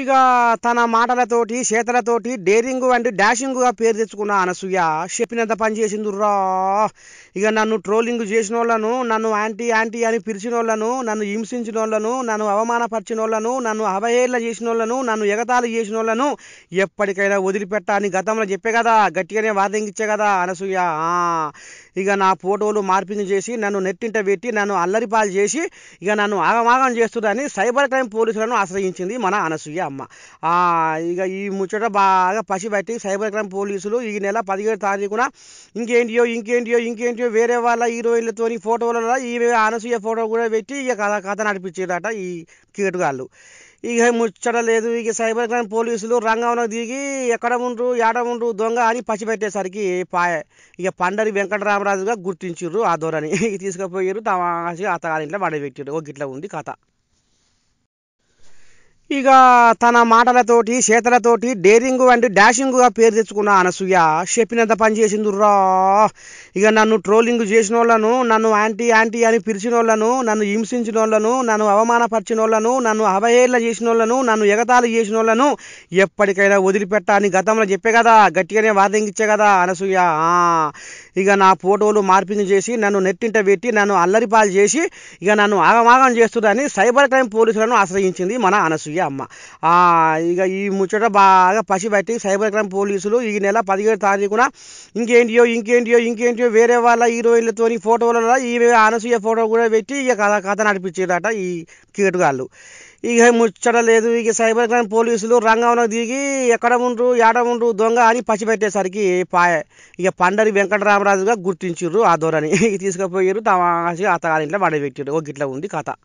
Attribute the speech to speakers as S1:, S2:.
S1: ఇక తన మాటలతోటి చేతలతోటి డేరింగ్ అండ్ డాషింగ్గా పేరు తెచ్చుకున్న అనసూయ చెప్పినంత పని చేసిందిర్రా ఇక నన్ను ట్రోలింగ్ చేసిన వాళ్ళను నన్ను యాంటీ యాంటీ అని పిలిచిన వాళ్ళను నన్ను హింసించిన వాళ్ళను నన్ను అవమానపరిచిన వాళ్ళను నన్ను అవహేళన చేసిన వాళ్ళను నన్ను ఎగతాళి చేసిన వాళ్ళను ఎప్పటికైనా వదిలిపెట్టా అని గతంలో చెప్పే కదా గట్టిగానే వార్నింగ్ ఇచ్చే కదా అనసూయ ఇక నా ఫోటోలు మార్పింగ్ చేసి నన్ను నెట్టింట పెట్టి నన్ను అల్లరిపాలు చేసి ఇక నన్ను ఆగమాగం చేస్తుందని సైబర్ క్రైమ్ పోలీసులను ఆశ్రయించింది మన అనసూయ అమ్మ ఇక ఈ ముచ్చట బాగా పసిబట్టి సైబర్ క్రైమ్ పోలీసులు ఈ నెల పదిహేడు తారీఖున ఇంకేంటియో ఇంకేంటియో ఇంకేంటియో వేరే వాళ్ళ హీరోయిన్లతో ఫోటోలలో ఈ అనసూయ ఫోటో కూడా పెట్టి ఇక కథ కథ నడిపించారట ఈ క్రికెట్ ఇక ముచ్చట లేదు ఇక సైబర్ క్రైమ్ పోలీసులు రంగంలో దిగి ఎక్కడ ఉండ్రు ఏడ ఉండ్రు దొంగ అని పసిపెట్టేసరికి పాయ ఇక పండరి వెంకటరామరాజుగా గుర్తించిర్రు ఆ దొరని ఇక తీసుకుపోయారు తమాసిగా అత్తగారింట్లో పడబెట్టిర్రు ఒక గిట్ల ఉంది కథ ఇక తన మాటలతోటి చేతలతోటి డేరింగ్ అండ్ డాషింగ్గా పేరు తెచ్చుకున్న అనసూయ చెప్పినంత పని చేసిందిర్రా ఇక నన్ను ట్రోలింగ్ చేసిన వాళ్ళను నన్ను యాంటీ యాంటీ అని పిలిచిన వాళ్ళను నన్ను హింసించిన వాళ్ళను నన్ను అవమానపరిచిన వాళ్ళను నన్ను అవహేళన చేసిన వాళ్ళను నన్ను ఎగతాళి చేసిన వాళ్ళను ఎప్పటికైనా వదిలిపెట్ట అని గతంలో చెప్పే కదా గట్టిగానే వార్నింగ్ ఇచ్చే కదా అనసూయ ఇక నా ఫోటోలు మార్పింగ్ చేసి నన్ను నెట్టింట పెట్టి నన్ను అల్లరిపాలు చేసి ఇక నన్ను ఆగమాగం చేస్తుందని సైబర్ క్రైమ్ పోలీసులను ఆశ్రయించింది మన అనసూయ అమ్మ ఇక ఈ ముచ్చట బాగా పసిబట్టి సైబర్ క్రైమ్ పోలీసులు ఈ నెల పదిహేడు తారీఖున ఇంకేంటియో ఇంకేంటియో ఇంకేంటియో వేరే వాళ్ళ హీరోయిన్లతో ఫోటోలలో ఈ అనసూయ ఫోటో కూడా పెట్టి ఇక కథ కథ నడిపించారట ఈ క్రికెట్ ఇక ముచ్చట లేదు ఇక సైబర్ క్రైమ్ పోలీసులు రంగంలో దిగి ఎక్కడ ఉండ్రు ఏడ ఉండ్రు దొంగ అని పెట్టేసరికి పాయ ఇక పండరి వెంకటరామరాజుగా గుర్తించిర్రు ఆ దొరని ఇక తీసుకుపోయారు తమాసిగా అత్తగారింట్లో పడబెట్టిర్రు ఒక గిట్ల ఉంది కథ